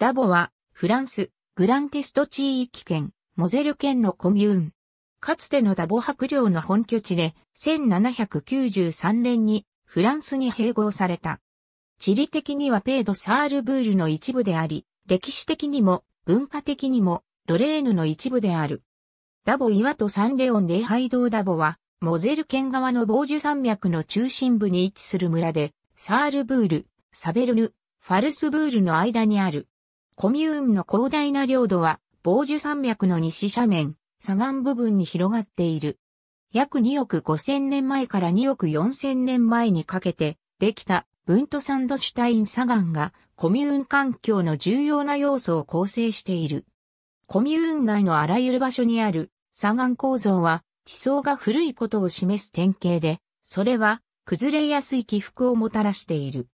ダボは、フランス、グランテスト地域圏、モゼル県のコミューン。かつてのダボ博領の本拠地で、1793年にフランスに併合された。地理的にはペード・サールブールの一部であり、歴史的にも文化的にもロレーヌの一部である。ダボ岩とサンレオン礼拝堂ダボは、モゼル県側のジュ山脈の中心部に位置する村で、サールブール、サベルヌ、ファルスブールの間にある。コミューンの広大な領土は、防樹山脈の西斜面、左岸部分に広がっている。約2億5000年前から2億4000年前にかけて、できた、ブントサンドシュタイン砂岩が、コミューン環境の重要な要素を構成している。コミューン内のあらゆる場所にある砂岩構造は、地層が古いことを示す典型で、それは、崩れやすい起伏をもたらしている。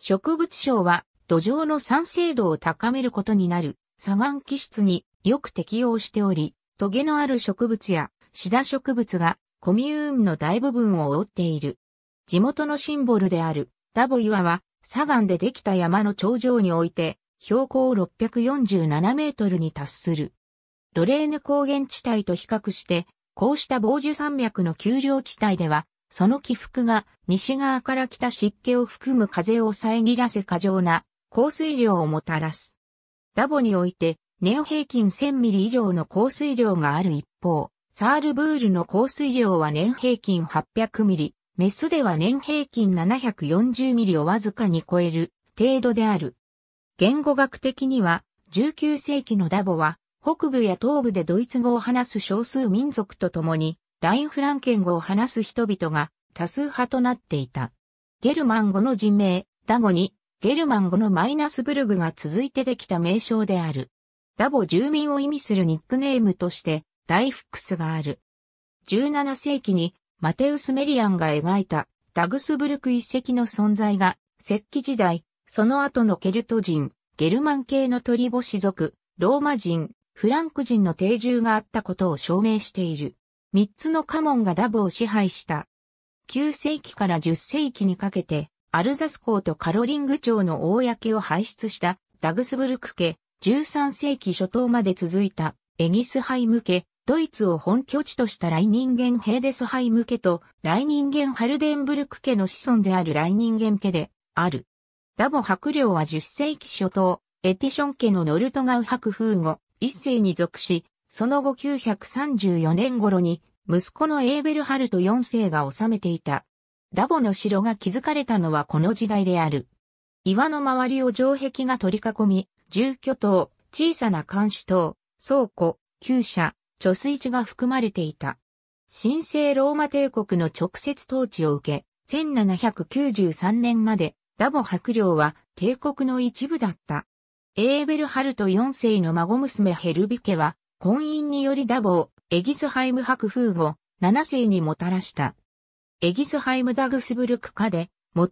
植物省は土壌の酸性度を高めることになる砂岩基質によく適用しており、トゲのある植物やシダ植物がコミューンの大部分を覆っている。地元のシンボルであるダボ岩は砂岩でできた山の頂上において標高647メートルに達する。ロレーヌ高原地帯と比較して、こうした防樹山脈の丘陵地帯では、その起伏が西側から来た湿気を含む風を遮らせ過剰な降水量をもたらす。ダボにおいて、年平均1000ミリ以上の降水量がある一方、サールブールの降水量は年平均800ミリ、メスでは年平均740ミリをわずかに超える程度である。言語学的には、19世紀のダボは、北部や東部でドイツ語を話す少数民族と共に、ラインフランケン語を話す人々が多数派となっていた。ゲルマン語の人名、ダゴにゲルマン語のマイナスブルグが続いてできた名称である。ダボ住民を意味するニックネームとして、ダイフックスがある。17世紀にマテウス・メリアンが描いたダグスブルク遺跡の存在が、石器時代、その後のケルト人、ゲルマン系の鳥星族、ローマ人、フランク人の定住があったことを証明している。三つの家紋がダボを支配した。9世紀から10世紀にかけて、アルザス港とカロリング町の公を輩出したダグスブルク家、13世紀初頭まで続いたエギスハイム家、ドイツを本拠地としたライニンゲンヘーデスハイム家とライニンゲンハルデンブルク家の子孫であるライニンゲン家である。ダボ白領は10世紀初頭、エティション家のノルトガウ白風後、一世に属し、その後934年頃に息子のエーベルハルト4世が治めていた。ダボの城が築かれたのはこの時代である。岩の周りを城壁が取り囲み、住居棟、小さな監視棟、倉庫、厩舎、貯水池が含まれていた。神聖ローマ帝国の直接統治を受け、1793年までダボ白領は帝国の一部だった。エーベルハルト4世の孫娘ヘルビケは、婚姻によりダボをエギスハイム白風を7世にもたらした。エギスハイムダグスブルク家で、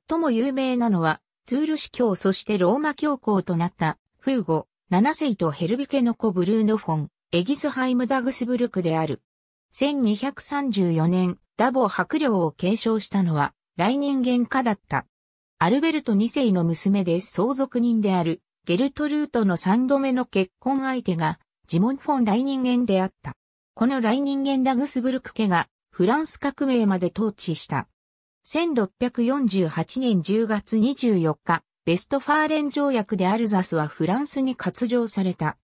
最も有名なのは、トゥール司教そしてローマ教皇となった、フーゴ、7世とヘルビケの子ブルーノフォン、エギスハイムダグスブルクである。1234年、ダボ白領を継承したのは、来人間家だった。アルベルト2世の娘で相続人である、ゲルトルートの3度目の結婚相手が、ジモンフォン来人間であった。この来人間ダグスブルク家が、フランス革命まで統治した。1648年10月24日、ベストファーレン条約でアルザスはフランスに割譲された。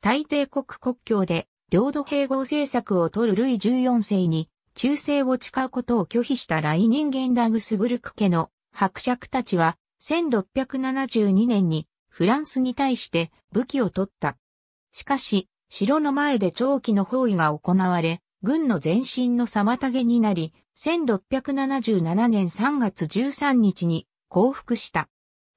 大帝国国境で領土併合政策を取るルイ14世に忠誠を誓うことを拒否したライニンゲンダグスブルク家の伯爵たちは1672年にフランスに対して武器を取った。しかし、城の前で長期の包囲が行われ、軍の前進の妨げになり、1677年3月13日に降伏した。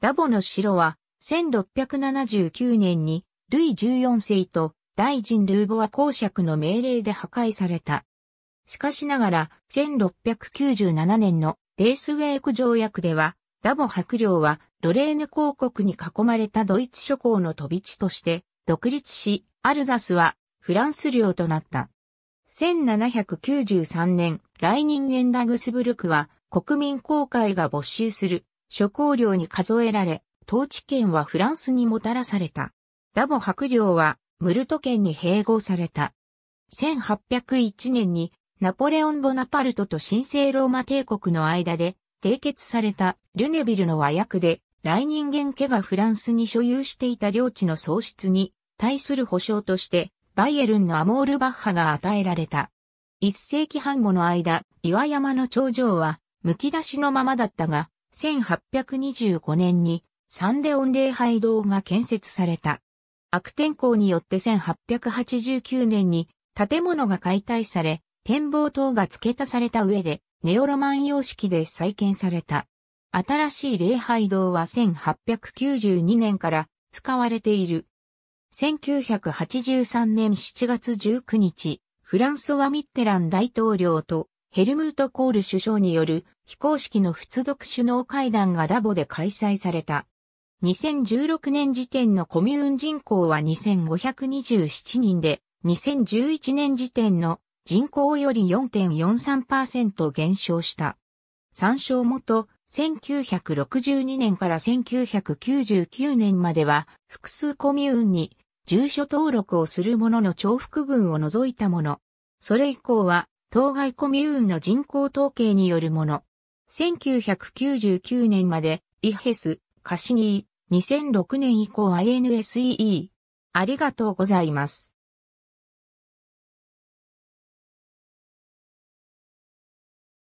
ダボの城は、1679年に、ルイ14世と大臣ルーボア公爵の命令で破壊された。しかしながら、1697年のレースウェーク条約では、ダボ白領はロレーヌ公国に囲まれたドイツ諸侯の飛び地として独立し、アルザスはフランス領となった。1793年、来人ゲンダグスブルクは国民公会が没収する諸公領に数えられ、統治権はフランスにもたらされた。ダボ白領はムルト県に併合された。1801年にナポレオン・ボナパルトと神聖ローマ帝国の間で締結されたルネビルの和訳で来人間家がフランスに所有していた領地の喪失に対する保障としてバイエルンのアモールバッハが与えられた。一世紀半後の間、岩山の頂上は、剥き出しのままだったが、1825年に、サンデオン礼拝堂が建設された。悪天候によって1889年に、建物が解体され、展望塔が付け足された上で、ネオロマン様式で再建された。新しい礼拝堂は1892年から使われている。1983年7月19日、フランソワ・ミッテラン大統領とヘルムート・コール首相による非公式の仏読首脳会談がダボで開催された。2016年時点のコミューン人口は2527人で、2011年時点の人口より4.43%減少した。参照元、1962年から1999年までは複数コミューンに住所登録をする者の重複分を除いたもの。それ以降は、当該コミューンの人口統計によるもの。1999年まで、イヘス、カシニー、2006年以降 ANSEE。ありがとうございます。